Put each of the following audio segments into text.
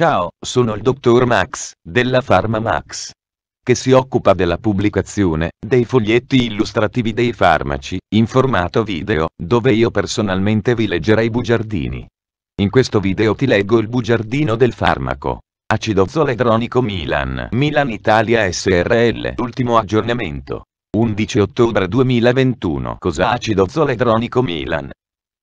Ciao, sono il dottor Max, della Pharma Max, che si occupa della pubblicazione dei foglietti illustrativi dei farmaci, in formato video, dove io personalmente vi leggerei i bugiardini. In questo video ti leggo il bugiardino del farmaco. Acido zoledronico Milan, Milan Italia SRL, ultimo aggiornamento. 11 ottobre 2021 Cosa acido zoledronico Milan,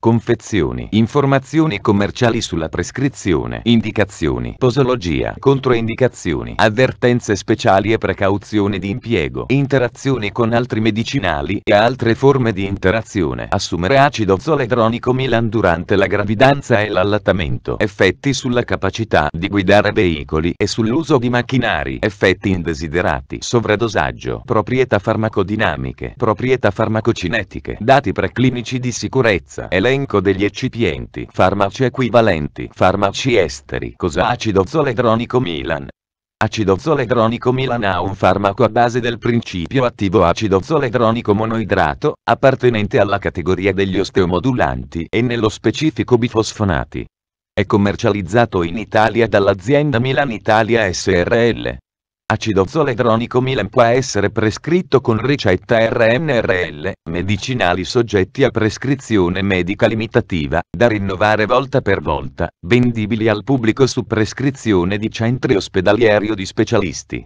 confezioni, informazioni commerciali sulla prescrizione, indicazioni, posologia, controindicazioni, avvertenze speciali e precauzione di impiego, interazioni con altri medicinali e altre forme di interazione, assumere acido zoledronico Milan durante la gravidanza e l'allattamento, effetti sulla capacità di guidare veicoli e sull'uso di macchinari, effetti indesiderati, sovradosaggio, proprietà farmacodinamiche, proprietà farmacocinetiche, dati preclinici di sicurezza, elenco Elenco degli eccipienti Farmaci equivalenti Farmaci esteri Cosa acido zoledronico Milan Acido zoledronico Milan ha un farmaco a base del principio attivo acido zoledronico monoidrato, appartenente alla categoria degli osteomodulanti e nello specifico bifosfonati. È commercializzato in Italia dall'azienda Milan Italia SRL. Acido zoledronico Milen può essere prescritto con ricetta RNRL, medicinali soggetti a prescrizione medica limitativa, da rinnovare volta per volta, vendibili al pubblico su prescrizione di centri ospedalieri o di specialisti.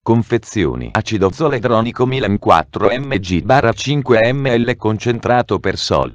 Confezioni Acido zoledronico Milen 4 mg 5 ml concentrato per sol.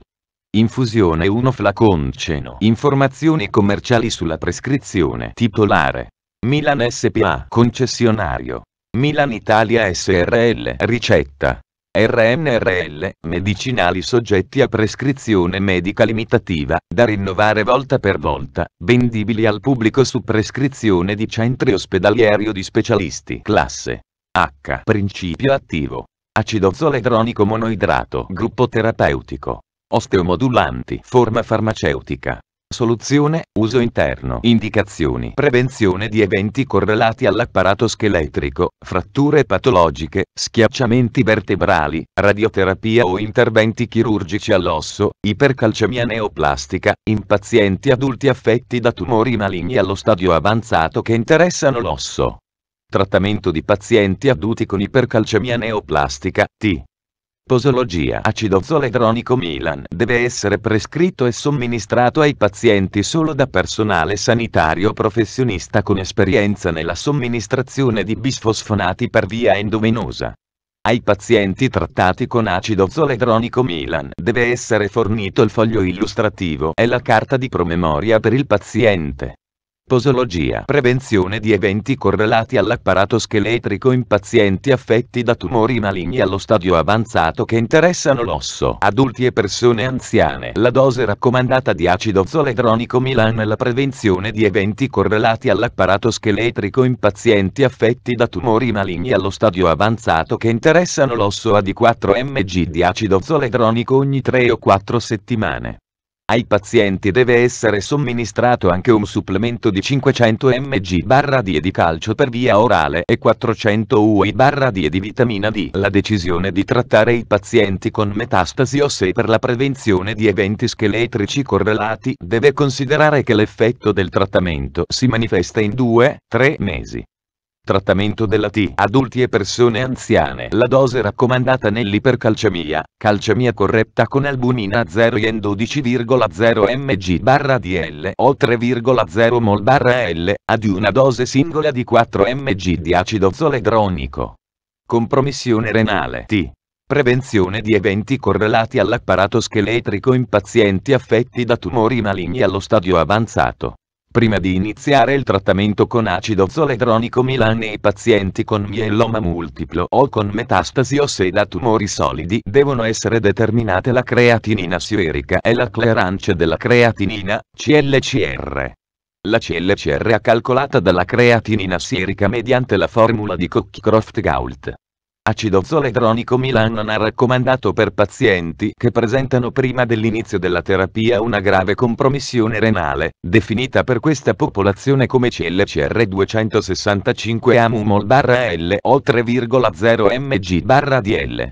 Infusione 1 flaconceno. Informazioni commerciali sulla prescrizione. Titolare Milan SPA concessionario. Milan Italia SRL ricetta. RNRL medicinali soggetti a prescrizione medica limitativa, da rinnovare volta per volta, vendibili al pubblico su prescrizione di centri ospedalieri o di specialisti. Classe H. Principio attivo. Acido zoledronico monoidrato. Gruppo terapeutico. Osteomodulanti. Forma farmaceutica. Soluzione, uso interno. Indicazioni. Prevenzione di eventi correlati all'apparato scheletrico, fratture patologiche, schiacciamenti vertebrali, radioterapia o interventi chirurgici all'osso, ipercalcemia neoplastica, in pazienti adulti affetti da tumori maligni allo stadio avanzato che interessano l'osso. Trattamento di pazienti adulti con ipercalcemia neoplastica, T. Posologia acido zoledronico Milan deve essere prescritto e somministrato ai pazienti solo da personale sanitario professionista con esperienza nella somministrazione di bisfosfonati per via endovenosa. Ai pazienti trattati con acido zoledronico Milan deve essere fornito il foglio illustrativo e la carta di promemoria per il paziente. Posologia Prevenzione di eventi correlati all'apparato scheletrico in pazienti affetti da tumori maligni allo stadio avanzato che interessano l'osso. Adulti e persone anziane. La dose raccomandata di acido zoledronico Milan la prevenzione di eventi correlati all'apparato scheletrico in pazienti affetti da tumori maligni allo stadio avanzato che interessano l'osso a di 4 mg di acido zoledronico ogni 3 o 4 settimane. Ai pazienti deve essere somministrato anche un supplemento di 500 mg barra die di calcio per via orale e 400 UI barra die di vitamina D. La decisione di trattare i pazienti con metastasi o se per la prevenzione di eventi scheletrici correlati deve considerare che l'effetto del trattamento si manifesta in 2-3 mesi. Trattamento della T. Adulti e persone anziane. La dose raccomandata nell'ipercalcemia, calcemia corretta con albumina 0 yen 12,0 mg barra DL o 3,0 mol barra L, ad una dose singola di 4 mg di acido zoledronico. Compromissione renale T. Prevenzione di eventi correlati all'apparato scheletrico in pazienti affetti da tumori maligni allo stadio avanzato. Prima di iniziare il trattamento con acido zoledronico Milan nei pazienti con mieloma multiplo o con metastasi ossea da tumori solidi devono essere determinate la creatinina sierica e la clearance della creatinina, CLCR. La CLCR è calcolata dalla creatinina sierica mediante la formula di Cockcroft-Gault. Acido zoledronico Milan non ha raccomandato per pazienti che presentano prima dell'inizio della terapia una grave compromissione renale, definita per questa popolazione come CLCR 265 amumol-L o 3,0 mg-DL.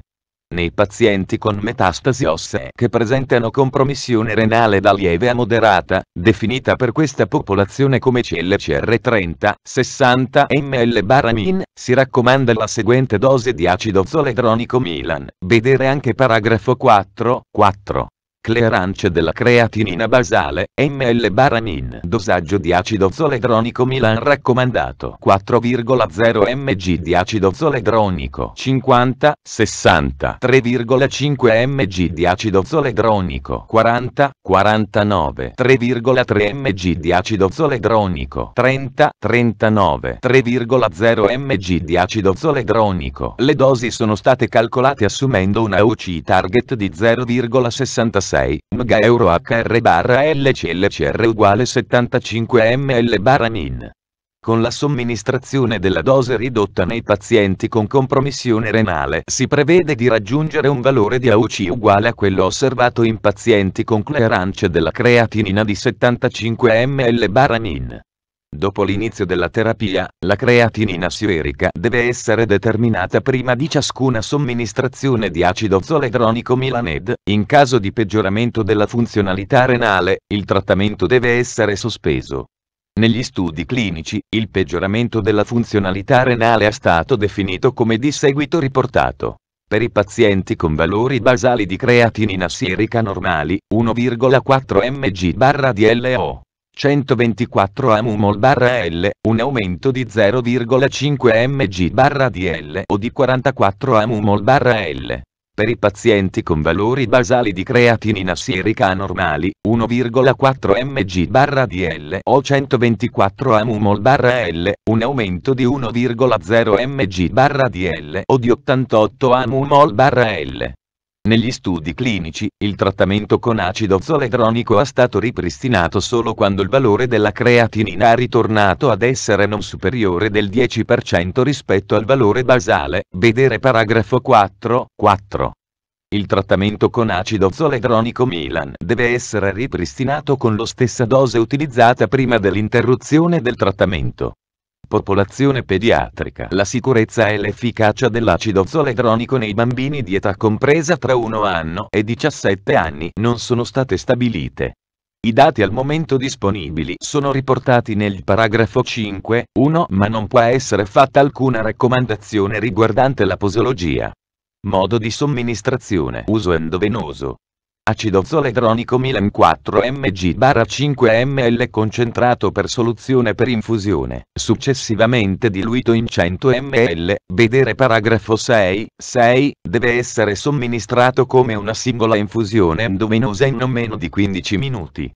Nei pazienti con metastasi ossee che presentano compromissione renale da lieve a moderata, definita per questa popolazione come CLCR30, 60 ml baramin, si raccomanda la seguente dose di acido zoledronico Milan, vedere anche paragrafo 4, 4 clearance certo. della creatinina basale, ml-min. Dosaggio di acido zoledronico Milan raccomandato 4,0 mg di acido zoledronico 50, 60, 3,5 mg di acido zoledronico 40, 49, 3,3 mg di acido zoledronico 30, 39, 3,0 mg di acido zoledronico. Le dosi sono state calcolate assumendo una UCI target di 0,66 6, mega euro HR barra LCLCR uguale 75 ml barra min. Con la somministrazione della dose ridotta nei pazienti con compromissione renale si prevede di raggiungere un valore di AUC uguale a quello osservato in pazienti con clearance della creatinina di 75 ml barra min. Dopo l'inizio della terapia, la creatinina sierica deve essere determinata prima di ciascuna somministrazione di acido zoledronico Milaned. In caso di peggioramento della funzionalità renale, il trattamento deve essere sospeso. Negli studi clinici, il peggioramento della funzionalità renale è stato definito come di seguito riportato. Per i pazienti con valori basali di creatinina sierica normali, 1,4 mg DLO 124 amumol barra L, un aumento di 0,5 mg barra DL o di 44 amumol barra L. Per i pazienti con valori basali di creatinina sierica anormali, 1,4 mg barra DL o 124 amumol barra L, un aumento di 1,0 mg barra DL o di 88 amumol barra L. Negli studi clinici, il trattamento con acido zoledronico è stato ripristinato solo quando il valore della creatinina è ritornato ad essere non superiore del 10% rispetto al valore basale, vedere paragrafo 4, 4. Il trattamento con acido zoledronico Milan deve essere ripristinato con la stessa dose utilizzata prima dell'interruzione del trattamento. Popolazione pediatrica. La sicurezza e l'efficacia dell'acido zoledronico nei bambini di età compresa tra 1 anno e 17 anni non sono state stabilite. I dati al momento disponibili sono riportati nel paragrafo 5.1 ma non può essere fatta alcuna raccomandazione riguardante la posologia. Modo di somministrazione. Uso endovenoso acido zoledronico 1004 mg 5 ml concentrato per soluzione per infusione, successivamente diluito in 100 ml, vedere paragrafo 6, 6, deve essere somministrato come una singola infusione endovenosa in non meno di 15 minuti.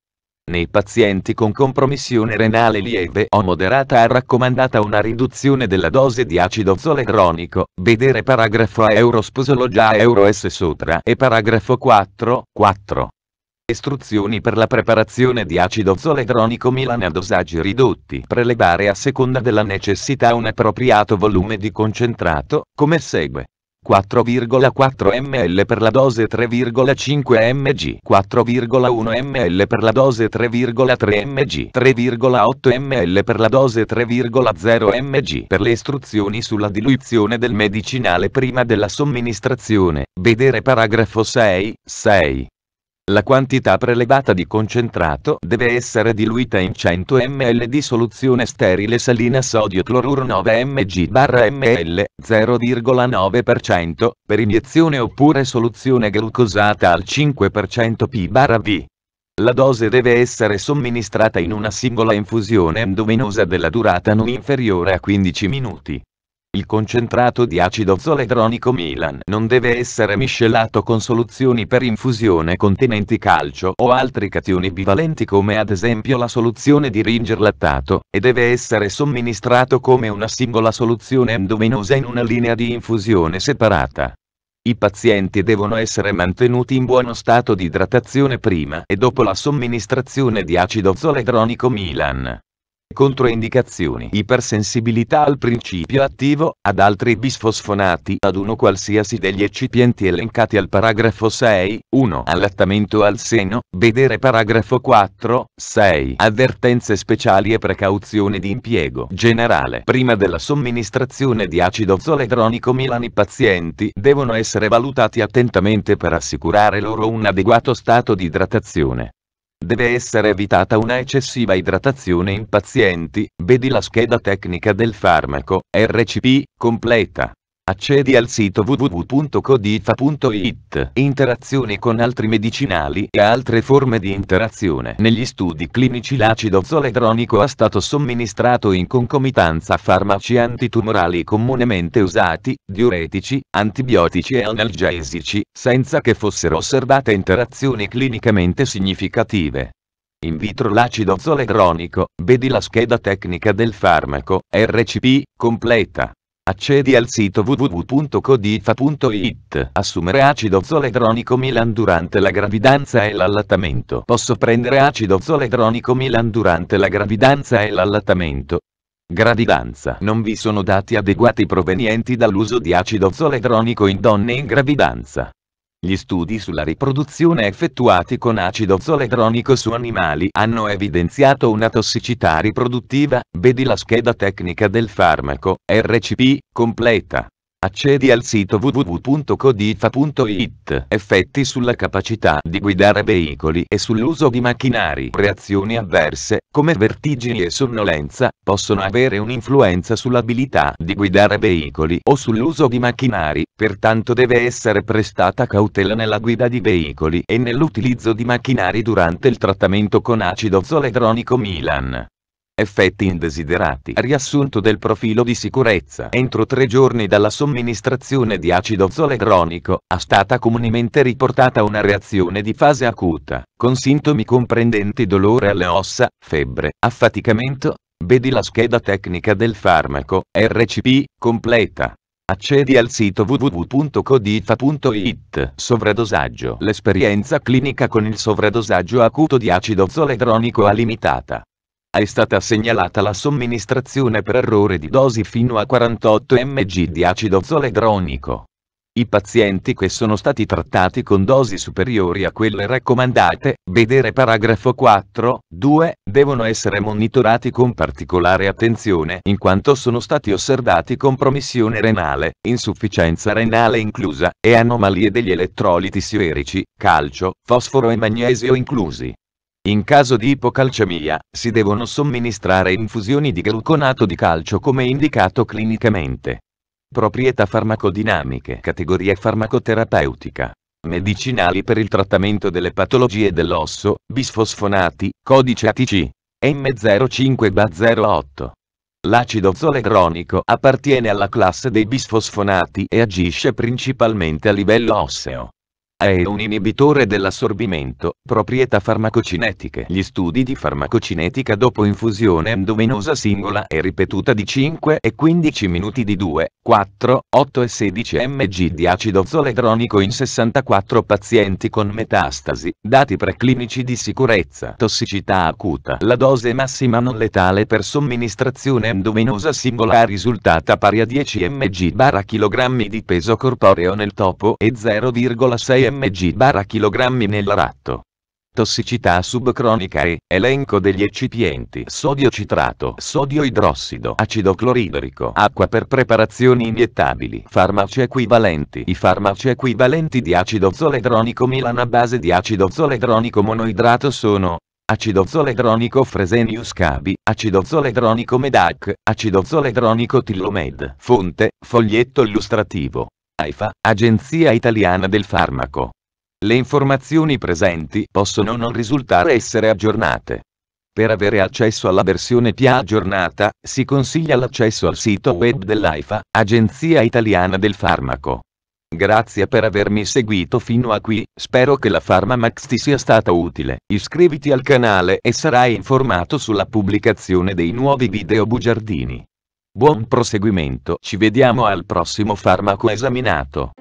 Nei pazienti con compromissione renale lieve o moderata è raccomandata una riduzione della dose di acido zoledronico, vedere paragrafo a Eurosposologia Euro S Sutra e paragrafo 4, 4. Istruzioni per la preparazione di acido zoledronico Milan a dosaggi ridotti. Prelevare a seconda della necessità un appropriato volume di concentrato, come segue. 4,4 ml per la dose 3,5 mg, 4,1 ml per la dose 3,3 mg, 3,8 ml per la dose 3,0 mg. Per le istruzioni sulla diluizione del medicinale prima della somministrazione, vedere paragrafo 6, 6. La quantità prelevata di concentrato deve essere diluita in 100 ml di soluzione sterile salina sodio cloruro 9 mg ml, 0,9%, per iniezione oppure soluzione glucosata al 5% P V. La dose deve essere somministrata in una singola infusione endovenosa della durata non inferiore a 15 minuti. Il concentrato di acido zoledronico Milan non deve essere miscelato con soluzioni per infusione contenenti calcio o altri cationi bivalenti come ad esempio la soluzione di Ringer lattato, e deve essere somministrato come una singola soluzione endovenosa in una linea di infusione separata. I pazienti devono essere mantenuti in buono stato di idratazione prima e dopo la somministrazione di acido zoledronico Milan. Controindicazioni Ipersensibilità al principio attivo, ad altri bisfosfonati ad uno qualsiasi degli eccipienti elencati al paragrafo 6, 1 allattamento al seno, vedere paragrafo 4, 6 avvertenze speciali e precauzioni di impiego generale prima della somministrazione di acido zoledronico Milani i pazienti devono essere valutati attentamente per assicurare loro un adeguato stato di idratazione deve essere evitata una eccessiva idratazione in pazienti, vedi la scheda tecnica del farmaco, RCP, completa. Accedi al sito www.codifa.it. Interazioni con altri medicinali e altre forme di interazione. Negli studi clinici l'acido zoledronico è stato somministrato in concomitanza a farmaci antitumorali comunemente usati, diuretici, antibiotici e analgesici, senza che fossero osservate interazioni clinicamente significative. In vitro l'acido zoledronico, vedi la scheda tecnica del farmaco, RCP, completa. Accedi al sito www.codifa.it. Assumere acido zoledronico Milan durante la gravidanza e l'allattamento. Posso prendere acido zoledronico Milan durante la gravidanza e l'allattamento? Gravidanza. Non vi sono dati adeguati provenienti dall'uso di acido zoledronico in donne in gravidanza. Gli studi sulla riproduzione effettuati con acido zoledronico su animali hanno evidenziato una tossicità riproduttiva, vedi la scheda tecnica del farmaco, RCP, completa. Accedi al sito www.codifa.it. Effetti sulla capacità di guidare veicoli e sull'uso di macchinari. Reazioni avverse, come vertigini e sonnolenza, possono avere un'influenza sull'abilità di guidare veicoli o sull'uso di macchinari, pertanto deve essere prestata cautela nella guida di veicoli e nell'utilizzo di macchinari durante il trattamento con acido zoledronico Milan. Effetti indesiderati. Riassunto del profilo di sicurezza. Entro tre giorni dalla somministrazione di acido zoledronico, è stata comunemente riportata una reazione di fase acuta, con sintomi comprendenti dolore alle ossa, febbre, affaticamento. Vedi la scheda tecnica del farmaco, RCP, completa. Accedi al sito www.codifa.it. Sovradosaggio. L'esperienza clinica con il sovradosaggio acuto di acido zoledronico è limitata è stata segnalata la somministrazione per errore di dosi fino a 48 mg di acido zoledronico. I pazienti che sono stati trattati con dosi superiori a quelle raccomandate, vedere paragrafo 4, 2, devono essere monitorati con particolare attenzione in quanto sono stati osservati compromissione renale, insufficienza renale inclusa, e anomalie degli elettroliti siderici, calcio, fosforo e magnesio inclusi. In caso di ipocalcemia, si devono somministrare infusioni di gluconato di calcio come indicato clinicamente. Proprietà farmacodinamiche Categoria farmacoterapeutica Medicinali per il trattamento delle patologie dell'osso, bisfosfonati, codice ATC. M05-08. L'acido zolegronico appartiene alla classe dei bisfosfonati e agisce principalmente a livello osseo è un inibitore dell'assorbimento, proprietà farmacocinetiche. Gli studi di farmacocinetica dopo infusione endovenosa singola e ripetuta di 5 e 15 minuti di 2, 4, 8 e 16 mg di acido zoledronico in 64 pazienti con metastasi, dati preclinici di sicurezza. Tossicità acuta. La dose massima non letale per somministrazione endovenosa singola è risultata pari a 10 mg/kg di peso corporeo nel topo e 0,6 mg mg barra chilogrammi nella ratto. Tossicità subcronica e elenco degli eccipienti sodio citrato, sodio idrossido, acido cloridrico, acqua per preparazioni iniettabili, farmaci equivalenti. I farmaci equivalenti di acido zoledronico Milan a base di acido zoledronico monoidrato sono acido zoledronico Fresenius cabi, acido zoledronico Medac, acido zoledronico Tillomed. Fonte, foglietto illustrativo. AIFA, Agenzia Italiana del Farmaco. Le informazioni presenti possono non risultare essere aggiornate. Per avere accesso alla versione PA aggiornata, si consiglia l'accesso al sito web dell'AIFA, Agenzia Italiana del Farmaco. Grazie per avermi seguito fino a qui, spero che la PharmaMax ti sia stata utile, iscriviti al canale e sarai informato sulla pubblicazione dei nuovi video bugiardini. Buon proseguimento, ci vediamo al prossimo farmaco esaminato.